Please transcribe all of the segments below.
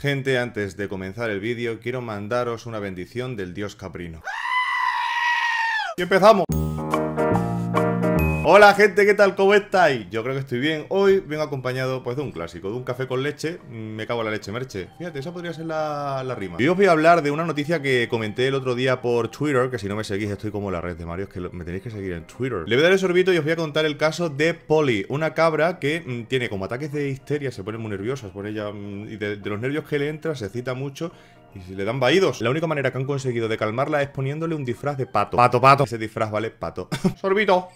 Gente, antes de comenzar el vídeo, quiero mandaros una bendición del dios caprino. ¡Ah! ¡Y empezamos! Hola gente, ¿qué tal? ¿Cómo estáis? Yo creo que estoy bien. Hoy vengo acompañado pues de un clásico, de un café con leche. Me cago en la leche, merche. Fíjate, esa podría ser la, rima. Y os voy a hablar de una noticia que comenté el otro día por Twitter, que si no me seguís estoy como la red de Mario, es que me tenéis que seguir en Twitter. Le voy a dar el sorbito y os voy a contar el caso de Polly, una cabra que mm, tiene como ataques de histeria, se pone muy nerviosa por ella, mm, y de, los nervios que le entra se excita mucho y se le dan vaídos. La única manera que han conseguido de calmarla es poniéndole un disfraz de pato. Pato, pato. Ese disfraz vale pato. Sorbito.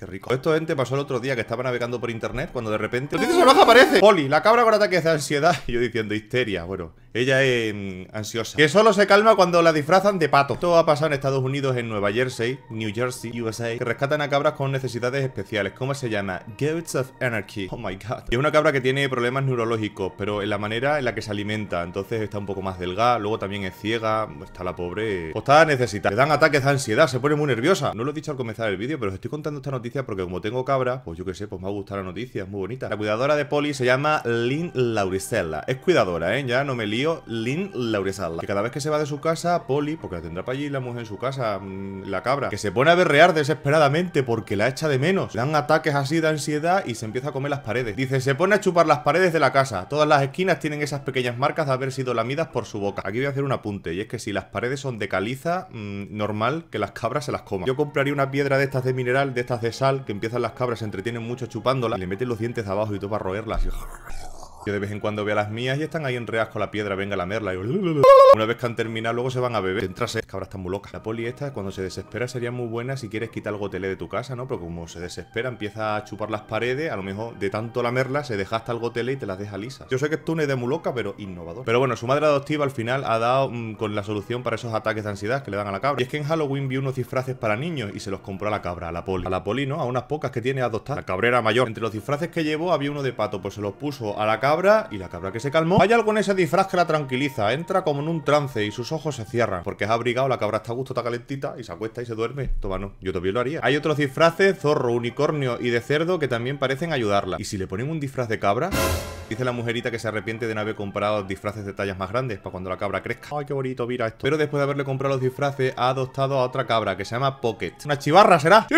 Qué rico. Esto, gente, pasó el otro día que estaba navegando por internet cuando de repente... ¡El salvaje aparece! Poli, la cabra con ataques de ansiedad. Y yo diciendo histeria. Bueno, ella es mm, ansiosa. Que solo se calma cuando la disfrazan de pato. Esto ha pasado en Estados Unidos, en Nueva Jersey, New Jersey, USA, que rescatan a cabras con necesidades especiales. ¿Cómo se llama? Goats of Anarchy. Oh my god. Y es una cabra que tiene problemas neurológicos, pero en la manera en la que se alimenta. Entonces está un poco más delgada, luego también es ciega, está la pobre. O está necesitada. Le dan ataques de ansiedad, se pone muy nerviosa. No lo he dicho al comenzar el vídeo, pero os estoy contando esta noticia porque como tengo cabra, pues yo qué sé, pues me ha gustado la noticia, es muy bonita. La cuidadora de Polly se llama Lynn Lauricella. Es cuidadora, ¿eh? Ya no me lío Lin Lynn Laurezal. Que cada vez que se va de su casa, Polly, porque la tendrá para allí la mujer en su casa, mm, la cabra, que se pone a berrear desesperadamente porque la echa de menos. Le dan ataques así de ansiedad y se empieza a comer las paredes. Dice, se pone a chupar las paredes de la casa. Todas las esquinas tienen esas pequeñas marcas de haber sido lamidas por su boca. Aquí voy a hacer un apunte, y es que si las paredes son de caliza, mm, normal que las cabras se las coman. Yo compraría una piedra de estas de mineral, de estas de sal, que empiezan las cabras, se entretienen mucho chupándola, y le meten los dientes abajo y todo para roerlas. Yo de vez en cuando veo a las mías y están ahí reas con la piedra, venga la merla Y... Una vez que han terminado, luego se van a beber. Entrase, cabras que están muy locas. La poli esta, cuando se desespera, sería muy buena si quieres quitar algo tele de tu casa, ¿no? Porque como se desespera, empieza a chupar las paredes, a lo mejor de tanto la merla se deja hasta el gotele y te las deja lisas. Yo sé que es eres de muy loca, pero innovador. Pero bueno, su madre adoptiva al final ha dado mm, con la solución para esos ataques de ansiedad que le dan a la cabra. Y es que en Halloween vi unos disfraces para niños y se los compró a la cabra, a la poli. A la poli, ¿no? A unas pocas que tiene adoptada. La cabrera mayor. Entre los disfraces que llevó había uno de pato, pues se los puso a la cabra y la cabra que se calmó. Hay algo en ese disfraz que la tranquiliza, entra como en un trance y sus ojos se cierran. Porque ha abrigado, la cabra está a gusto, está calentita y se acuesta y se duerme. Toma, no, yo todavía lo haría. Hay otros disfraces, zorro, unicornio y de cerdo que también parecen ayudarla. Y si le ponen un disfraz de cabra... Dice la mujerita que se arrepiente de no haber comprado disfraces de tallas más grandes para cuando la cabra crezca. Ay, qué bonito, mira esto. Pero después de haberle comprado los disfraces, ha adoptado a otra cabra que se llama Pocket. ¿Una chivarra será? ¡Sí!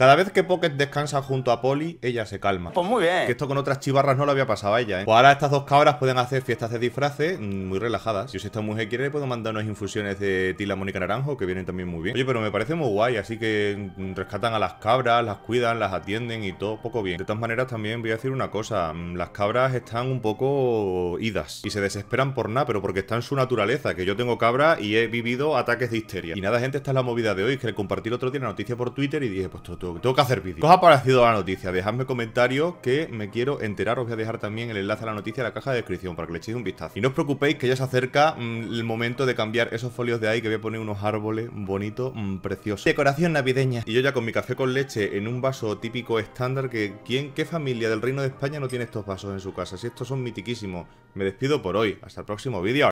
Cada vez que Pocket descansa junto a Polly, ella se calma. Pues muy bien. Que esto con otras chivarras no lo había pasado a ella, ¿eh? Pues ahora estas dos cabras pueden hacer fiestas de disfraces mm, muy relajadas. Yo si esta mujer quiere, le puedo mandar unas infusiones de tila Mónica Naranjo, que vienen también muy bien. Oye, pero me parece muy guay, así que mm, rescatan a las cabras, las cuidan, las atienden y todo, poco bien. De todas maneras, también voy a decir una cosa. Mm, las cabras están un poco idas y se desesperan por nada, pero porque está en su naturaleza, que yo tengo cabras y he vivido ataques de histeria. Y nada, gente, esta es la movida de hoy, que le compartí otro día la noticia por Twitter y dije, pues tú tengo que hacer vídeo. ¿Qué os ha parecido la noticia? Dejadme comentarios que me quiero enterar. Os voy a dejar también el enlace a la noticia en la caja de descripción para que le echéis un vistazo. Y no os preocupéis que ya se acerca mm, el momento de cambiar esos folios de ahí que voy a poner unos árboles bonitos, mm, preciosos. Decoración navideña. Y yo ya con mi café con leche en un vaso típico estándar que ¿quién, qué familia del Reino de España no tiene estos vasos en su casa? Si estos son mitiquísimos. Me despido por hoy. Hasta el próximo vídeo.